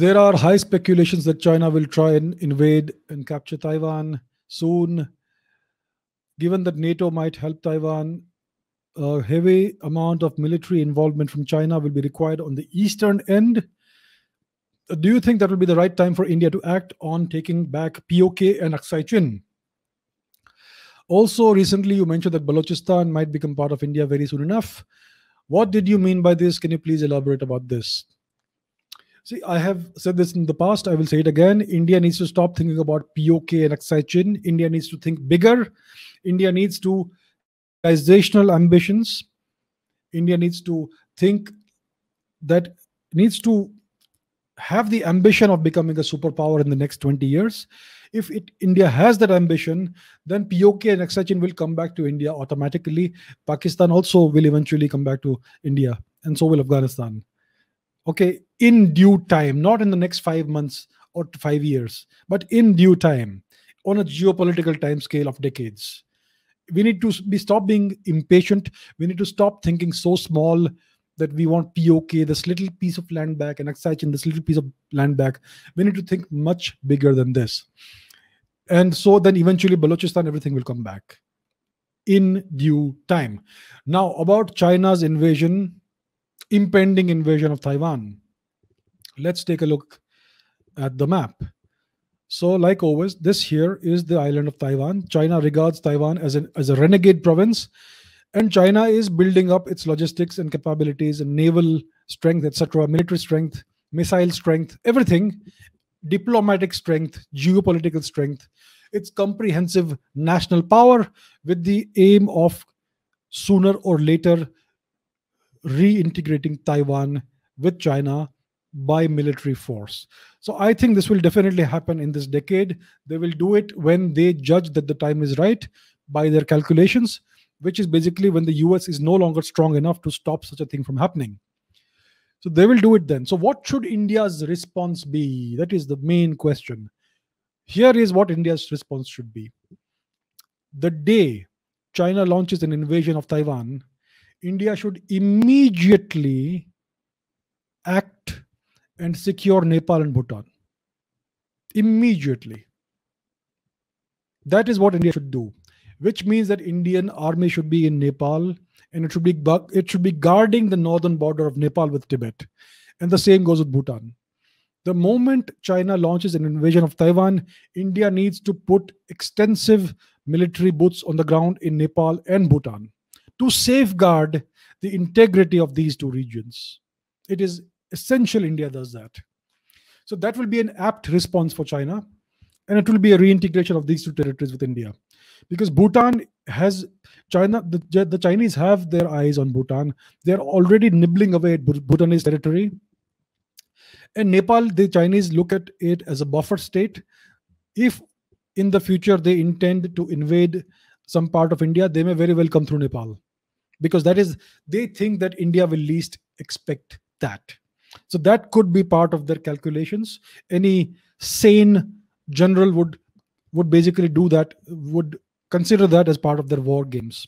There are high speculations that China will try and invade and capture Taiwan soon. Given that NATO might help Taiwan, a heavy amount of military involvement from China will be required on the eastern end. Do you think that will be the right time for India to act on taking back POK and Aksai Chin? Also, recently you mentioned that Balochistan might become part of India very soon enough. What did you mean by this? Can you please elaborate about this? See, I have said this in the past. I will say it again. India needs to stop thinking about POK and Aksai Chin. India needs to think bigger. India needs to organizational ambitions. India needs to think that needs to have the ambition of becoming a superpower in the next 20 years. If it, India has that ambition, then POK and Aksai will come back to India automatically. Pakistan also will eventually come back to India, and so will Afghanistan. Okay, in due time, not in the next five months or five years, but in due time on a geopolitical time scale of decades. We need to be stop being impatient. We need to stop thinking so small that we want POK, this little piece of land back, and Aksachin, this little piece of land back. We need to think much bigger than this. And so then eventually Balochistan, everything will come back in due time. Now, about China's invasion, impending invasion of Taiwan. Let's take a look at the map. So, like always, this here is the island of Taiwan. China regards Taiwan as, an, as a renegade province, and China is building up its logistics and capabilities and naval strength, etc., military strength, missile strength, everything, diplomatic strength, geopolitical strength, its comprehensive national power with the aim of sooner or later reintegrating Taiwan with China by military force. So I think this will definitely happen in this decade. They will do it when they judge that the time is right by their calculations, which is basically when the US is no longer strong enough to stop such a thing from happening. So they will do it then. So, what should India's response be? That is the main question. Here is what India's response should be. The day China launches an invasion of Taiwan, India should immediately act and secure Nepal and Bhutan immediately. That is what India should do, which means that Indian army should be in Nepal and it should be it should be guarding the northern border of Nepal with Tibet, and the same goes with Bhutan. The moment China launches an invasion of Taiwan, India needs to put extensive military boots on the ground in Nepal and Bhutan to safeguard the integrity of these two regions. It is essential India does that. So that will be an apt response for China. And it will be a reintegration of these two territories with India. Because Bhutan has China, the, the Chinese have their eyes on Bhutan. They're already nibbling away at Bhutanese territory. And Nepal, the Chinese look at it as a buffer state. If in the future they intend to invade some part of India, they may very well come through Nepal because that is they think that india will least expect that so that could be part of their calculations. Any sane general would would basically do that, would consider that as part of their war games.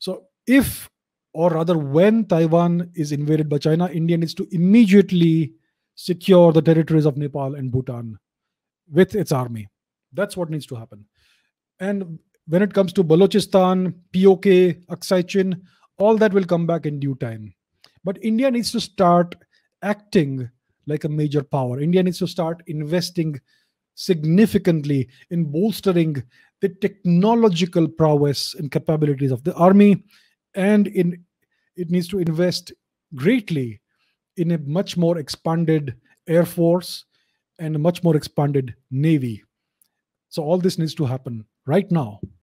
So if or rather when Taiwan is invaded by China, India needs to immediately secure the territories of Nepal and Bhutan with its army. That's what needs to happen. And when it comes to Balochistan, POK, Aksai Chin, all that will come back in due time. But India needs to start acting like a major power. India needs to start investing significantly in bolstering the technological prowess and capabilities of the army and in it needs to invest greatly in a much more expanded air force and a much more expanded navy so all this needs to happen right now